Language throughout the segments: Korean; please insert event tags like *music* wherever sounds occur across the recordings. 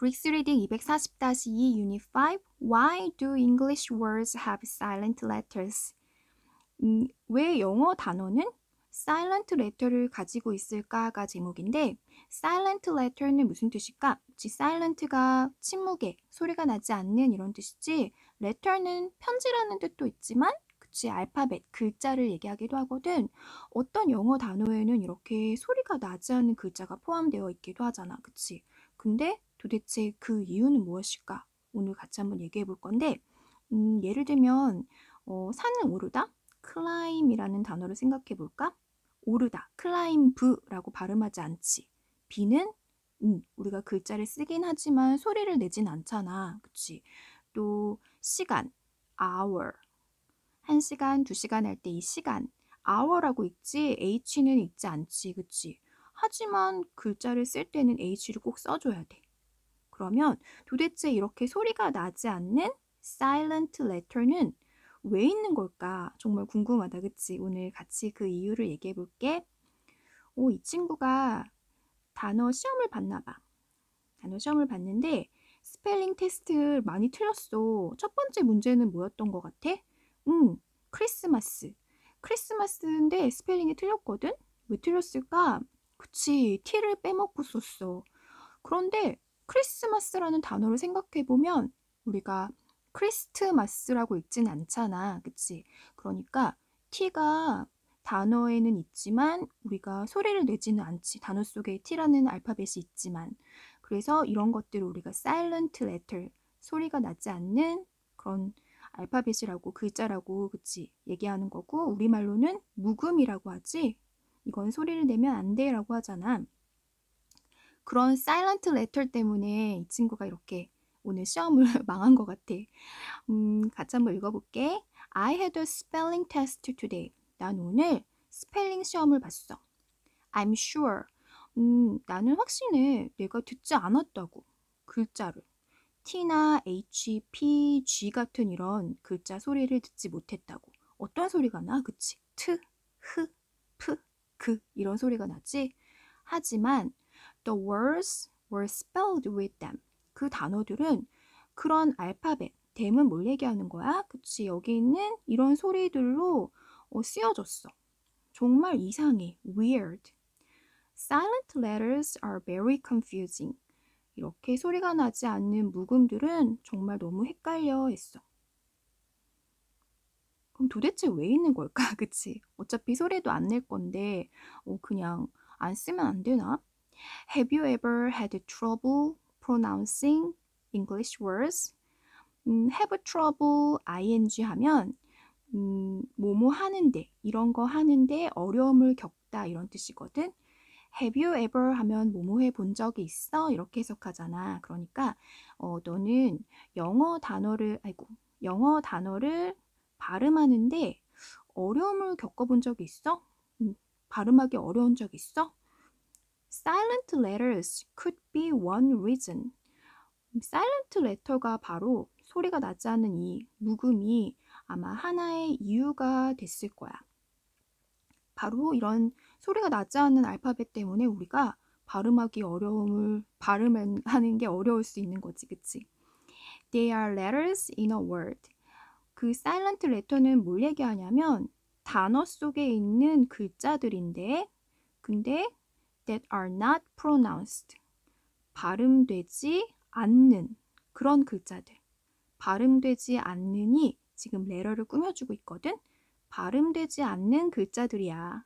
Bricks Reading 240-2 Unit 5 Why do English words have silent letters? 음, 왜 영어 단어는 silent letter를 가지고 있을까가 제목인데 silent letter는 무슨 뜻일까? silent가 침묵에 소리가 나지 않는 이런 뜻이지 letter는 편지라는 뜻도 있지만 그치 알파벳 글자를 얘기하기도 하거든 어떤 영어 단어에는 이렇게 소리가 나지 않는 글자가 포함되어 있기도 하잖아 그치 근데 도대체 그 이유는 무엇일까? 오늘 같이 한번 얘기해 볼 건데, 음, 예를 들면, 어, 산을 오르다? 클라임이라는 단어를 생각해 볼까? 오르다, 클라임브라고 발음하지 않지. 비는 음, 우리가 글자를 쓰긴 하지만 소리를 내진 않잖아. 그치? 또, 시간, hour. 한 시간, 두 시간 할 때 이 시간. hour라고 읽지, h는 읽지 않지. 그치? 하지만 글자를 쓸 때는 h를 꼭 써줘야 돼. 그러면 도대체 이렇게 소리가 나지 않는 silent letter는 왜 있는 걸까? 정말 궁금하다, 그치? 오늘 같이 그 이유를 얘기해 볼게. 오, 이 친구가 단어 시험을 봤나 봐. 단어 시험을 봤는데 스펠링 테스트 많이 틀렸어. 첫 번째 문제는 뭐였던 것 같아? 응, 크리스마스. 크리스마스인데 스펠링이 틀렸거든? 왜 틀렸을까? 그치, T를 빼먹고 썼어. 그런데 크리스마스라는 단어를 생각해 보면 우리가 크리스트마스라고 읽진 않잖아. 그치? 그러니까 T가 단어에는 있지만 우리가 소리를 내지는 않지. 단어 속에 T라는 알파벳이 있지만. 그래서 이런 것들을 우리가 silent letter, 소리가 나지 않는 그런 알파벳이라고 글자라고 그치 얘기하는 거고 우리말로는 묵음이라고 하지 이건 소리를 내면 안 돼라고 하잖아. 그런 사일런트 레터 때문에 이 친구가 이렇게 오늘 시험을 *laughs* 망한 것 같아. 음, 같이 한번 읽어볼게. I had a spelling test today. 난 오늘 스펠링 시험을 봤어. I'm sure. 음, 나는 확신해. 내가 듣지 않았다고. 글자를. T나 H, P, G 같은 이런 글자 소리를 듣지 못했다고. 어떤 소리가 나? 그치? 트, 흐, 프, 그 이런 소리가 나지? 하지만 The words were spelled with them. 그 단어들은 그런 알파벳, 댐은 뭘 얘기하는 거야? 그치, 여기 있는 이런 소리들로 어, 쓰여졌어. 정말 이상해. Weird. Silent letters are very confusing. 이렇게 소리가 나지 않는 묵음들은 정말 너무 헷갈려 했어. 그럼 도대체 왜 있는 걸까? *laughs* 그치? 어차피 소리도 안 낼 건데, 어, 그냥 안 쓰면 안 되나? Have you ever had trouble pronouncing English words? 음, have trouble ing 하면 음, 뭐뭐 하는데 이런 거 하는데 어려움을 겪다 이런 뜻이거든. Have you ever 하면 뭐뭐 해본 적이 있어? 이렇게 해석하잖아. 그러니까 어, 너는 영어 단어를 아이고 영어 단어를 발음하는데 어려움을 겪어본 적이 있어? 음, 발음하기 어려운 적 있어? silent letters could be one reason. 음, silent letter가 바로 소리가 나지 않는 이 묵음이 아마 하나의 이유가 됐을 거야. 바로 이런 소리가 나지 않는 알파벳 때문에 우리가 발음하기 어려움을 발음하는 *laughs* 게 어려울 수 있는 거지, 그치? They are letters in a word. 그 silent letter는 뭘 얘기하냐면 단어 속에 있는 글자들인데, 근데 that are not pronounced. 발음되지 않는 그런 글자들. 발음되지 않는이 지금 레러를 꾸며주고 있거든. 발음되지 않는 글자들이야.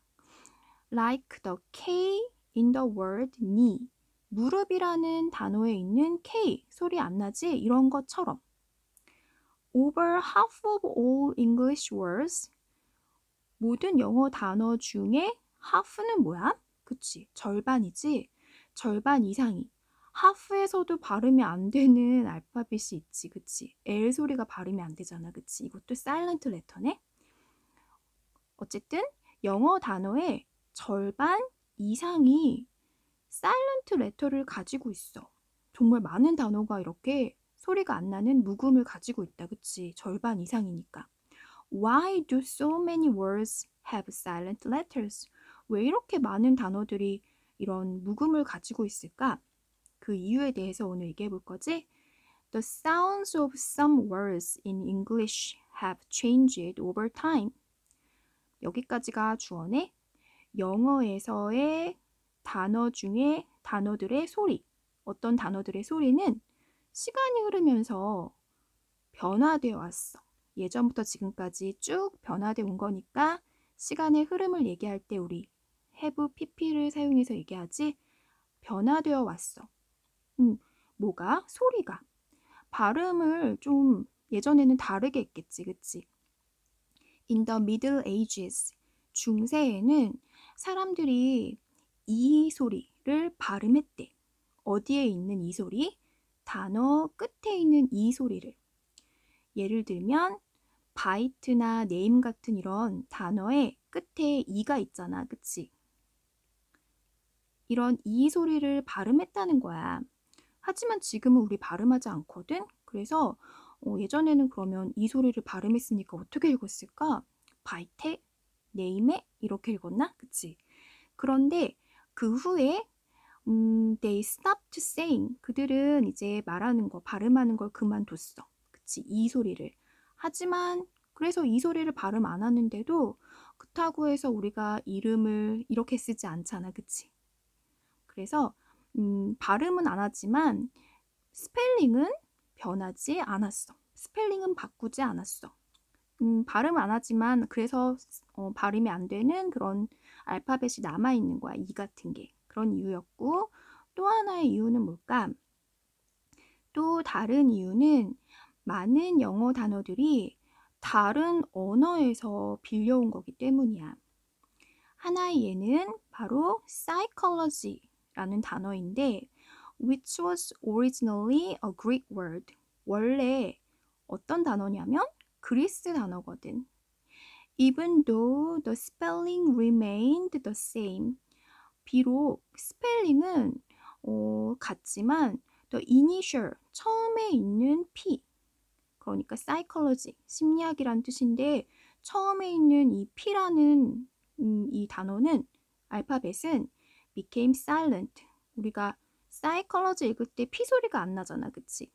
Like the K in the word knee. 무릎이라는 단어에 있는 K 소리 안 나지? 이런 것처럼. Over half of all English words. 모든 영어 단어 중에 half는 뭐야? 그치 절반이지 절반 이상이 하프에서도 발음이 안 되는 알파벳이 있지 그치 L 소리가 발음이 안 되잖아 그치 이것도 사일런트 레터네 어쨌든 영어 단어의 절반 이상이 사일런트 레터를 가지고 있어 정말 많은 단어가 이렇게 소리가 안 나는 묵음을 가지고 있다 그치 절반 이상이니까 Why do so many words have silent letters? 왜 이렇게 많은 단어들이 이런 묵음을 가지고 있을까? 그 이유에 대해서 오늘 얘기해 볼 거지? The sounds of some words in English have changed over time. 여기까지가 주어네. 영어에서의 단어 중에 단어들의 소리. 어떤 단어들의 소리는 시간이 흐르면서 변화되어 왔어. 예전부터 지금까지 쭉 변화되어 온 거니까 시간의 흐름을 얘기할 때 우리 have, pp를 사용해서 얘기하지 변화되어 왔어. 음, 뭐가? 소리가. 발음을 좀 예전에는 다르게 했겠지, 그치? In the Middle Ages, 중세에는 사람들이 이 소리를 발음했대. 어디에 있는 이 소리? 단어 끝에 있는 이 소리를. 예를 들면 바이트나 네임 같은 이런 단어의 끝에 이가 있잖아, 그치? 이런 이 소리를 발음했다는 거야. 하지만 지금은 우리 발음하지 않거든? 그래서 어, 예전에는 그러면 이 소리를 발음했으니까 어떻게 읽었을까? 바이테, 네임에 이렇게 읽었나? 그치? 그런데 그 후에 음, they stopped saying. 그들은 이제 말하는 거, 발음하는 걸 그만뒀어. 그치? 이 소리를. 하지만 그래서 이 소리를 발음 안 하는데도 그렇다고 해서 우리가 이름을 이렇게 쓰지 않잖아. 그치? 그래서 음, 발음은 안 하지만 스펠링은 변하지 않았어. 스펠링은 바꾸지 않았어. 음, 발음 안 하지만 그래서 어, 발음이 안 되는 그런 알파벳이 남아 있는 거야. 이 같은 게 그런 이유였고 또 하나의 이유는 뭘까? 또 다른 이유는 많은 영어 단어들이 다른 언어에서 빌려온 거기 때문이야. 하나의 예는 바로 psychology 라는 단어인데 which was originally a Greek word. 원래 어떤 단어냐면 그리스 단어거든. Even though the spelling remained the same. 비록 스펠링은 어, 같지만 the initial 처음에 있는 p 그러니까 psychology 심리학이란 뜻인데 처음에 있는 이 p라는 음, 이 단어는 알파벳은 became silent. 우리가 사이컬러즈 읽을 때 피 소리가 안 나잖아, 그치?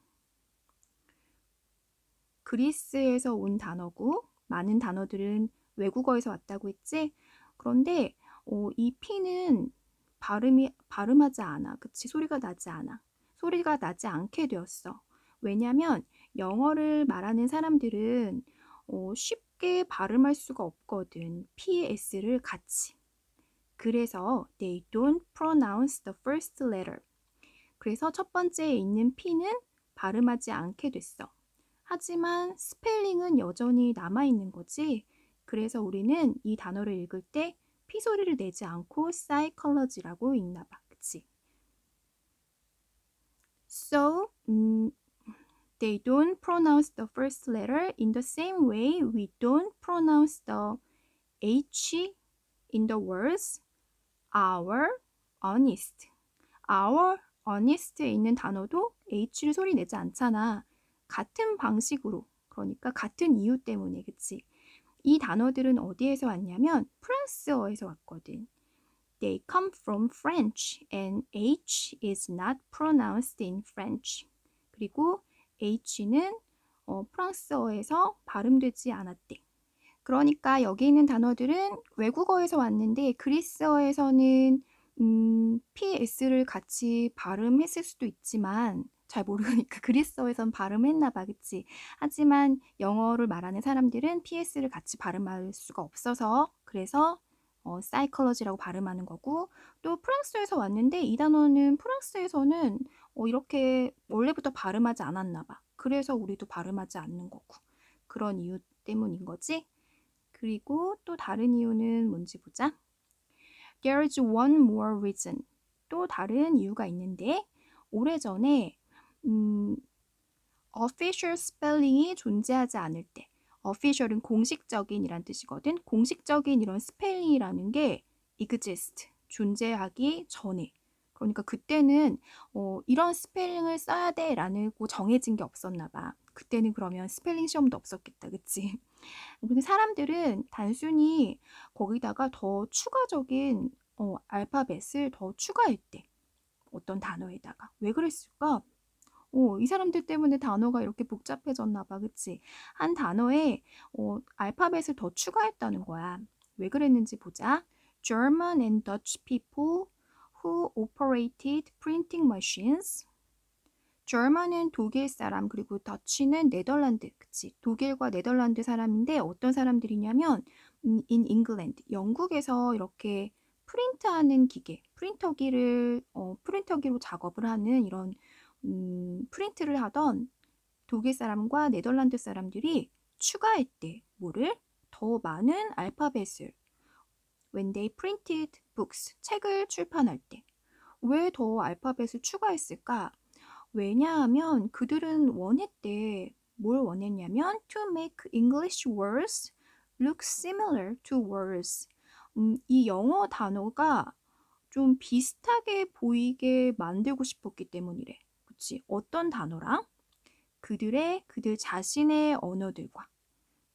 그리스에서 온 단어고 많은 단어들은 외국어에서 왔다고 했지. 그런데 어, 이 피는 발음이 발음하지 않아, 그치? 소리가 나지 않아. 소리가 나지 않게 되었어. 왜냐하면 영어를 말하는 사람들은 어, 쉽게 발음할 수가 없거든. Ps를 같이. 그래서 they don't pronounce the first letter. 그래서 첫 번째에 있는 P는 발음하지 않게 됐어. 하지만 스펠링은 여전히 남아있는 거지. 그래서 우리는 이 단어를 읽을 때 P 소리를 내지 않고 psychology라고 읽나 봐. 그치? So, 음, they don't pronounce the first letter in the same way we don't pronounce the H in the words our honest. our honest에 있는 단어도 h를 소리 내지 않잖아. 같은 방식으로. 그러니까 같은 이유 때문에, 그치? 이 단어들은 어디에서 왔냐면 프랑스어에서 왔거든. They come from French and H is not pronounced in French. 그리고 H는 어, 프랑스어에서 발음되지 않았대. 그러니까 여기 있는 단어들은 외국어에서 왔는데 그리스어에서는 음, PS를 같이 발음했을 수도 있지만 잘 모르니까 *laughs* 그리스어에선 발음했나 봐, 그치? 하지만 영어를 말하는 사람들은 PS를 같이 발음할 수가 없어서 그래서 어, 사이클러지라고 발음하는 거고 또 프랑스에서 왔는데 이 단어는 프랑스에서는 어, 이렇게 원래부터 발음하지 않았나 봐. 그래서 우리도 발음하지 않는 거고 그런 이유 때문인 거지. 그리고 또 다른 이유는 뭔지 보자. There is one more reason. 또 다른 이유가 있는데 오래전에 음, official spelling이 존재하지 않을 때 official은 공식적인 이란 뜻이거든. 공식적인 이런 스펠링이라는 게 exist, 존재하기 전에 그러니까 그때는 어, 이런 스펠링을 써야 돼라고 정해진 게 없었나 봐. 그때는 그러면 스펠링 시험도 없었겠다, 그치? *laughs* 근데 사람들은 단순히 거기다가 더 추가적인 어, 알파벳을 더 추가했대. 어떤 단어에다가. 왜 그랬을까? 오, 어, 이 사람들 때문에 단어가 이렇게 복잡해졌나 봐, 그치? 한 단어에 어, 알파벳을 더 추가했다는 거야. 왜 그랬는지 보자. German and Dutch people who operated printing machines German은 독일 사람, 그리고 Dutch는 네덜란드, 그치? 독일과 네덜란드 사람인데 어떤 사람들이냐면 in England, 영국에서 이렇게 프린트하는 기계, 프린터기를 어, 프린터기로 작업을 하는 이런 음, 프린트를 하던 독일 사람과 네덜란드 사람들이 추가할 때 뭐를 더 많은 알파벳을 when they printed books 책을 출판할 때 왜 더 알파벳을 추가했을까? 왜냐하면 그들은 원했대. 뭘 원했냐면 to make English words look similar to words. 음, 이 영어 단어가 좀 비슷하게 보이게 만들고 싶었기 때문이래. 그치? 어떤 단어랑 그들의 그들 자신의 언어들과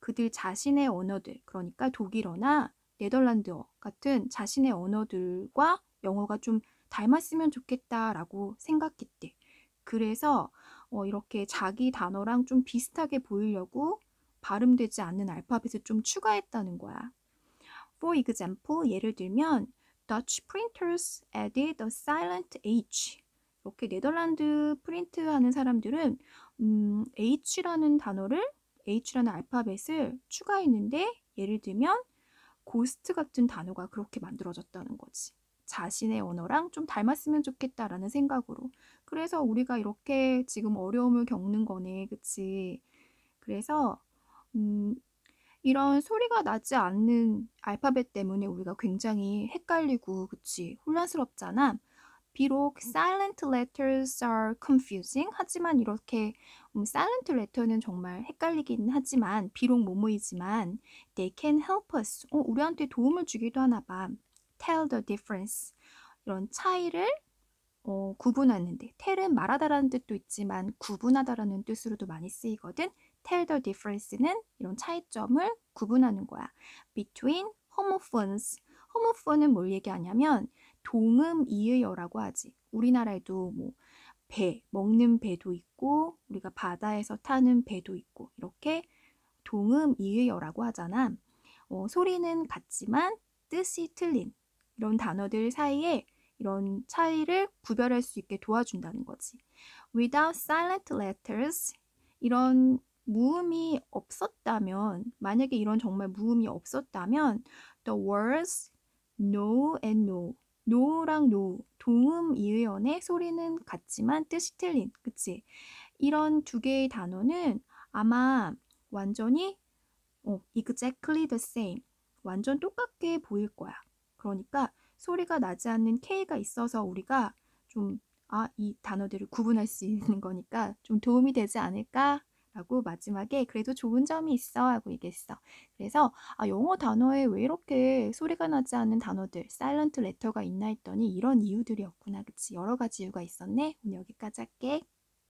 그들 자신의 언어들 그러니까 독일어나 네덜란드어 같은 자신의 언어들과 영어가 좀 닮았으면 좋겠다라고 생각했대. 그래서 어, 이렇게 자기 단어랑 좀 비슷하게 보이려고 발음되지 않는 알파벳을 좀 추가했다는 거야. For example, 예를 들면 Dutch printers added a silent H. 이렇게 네덜란드 프린트하는 사람들은 음, H라는 단어를 H라는 알파벳을 추가했는데 예를 들면 고스트 같은 단어가 그렇게 만들어졌다는 거지. 자신의 언어랑 좀 닮았으면 좋겠다라는 생각으로 그래서 우리가 이렇게 지금 어려움을 겪는 거네. 그치? 그래서, 음, 이런 소리가 나지 않는 알파벳 때문에 우리가 굉장히 헷갈리고, 그치? 혼란스럽잖아. 비록 음. silent letters are confusing 하지만 이렇게 음, silent letter는 정말 헷갈리긴 하지만 비록 모모이지만 they can help us 어, 우리한테 도움을 주기도 하나 봐 tell the difference 이런 차이를 어, 구분하는데 텔은 말하다라는 뜻도 있지만 구분하다라는 뜻으로도 많이 쓰이거든. tell the difference는 이런 차이점을 구분하는 거야. between homophones. homophone은 뭘 얘기하냐면 동음 이의어라고 하지. 우리나라에도 뭐 배, 먹는 배도 있고 우리가 바다에서 타는 배도 있고 이렇게 동음 이의어라고 하잖아. 어, 소리는 같지만 뜻이 틀린 이런 단어들 사이에 이런 차이를 구별할 수 있게 도와준다는 거지. Without silent letters 이런 무음이 없었다면 만약에 이런 정말 무음이 없었다면 the words no and no no랑 no 동음 이의연의 소리는 같지만 뜻이 틀린 그치 이런 두 개의 단어는 아마 완전히 어, exactly the same 완전 똑같게 보일 거야 그러니까 소리가 나지 않는 K가 있어서 우리가 좀, 아, 이 단어들을 구분할 수 있는 거니까 좀 도움이 되지 않을까? 라고 마지막에 그래도 좋은 점이 있어 하고 얘기했어. 그래서 아, 영어 단어에 왜 이렇게 소리가 나지 않는 단어들, 사일런트 레터가 있나 했더니 이런 이유들이었구나. 그치? 여러 가지 이유가 있었네. 오늘 여기까지 할게.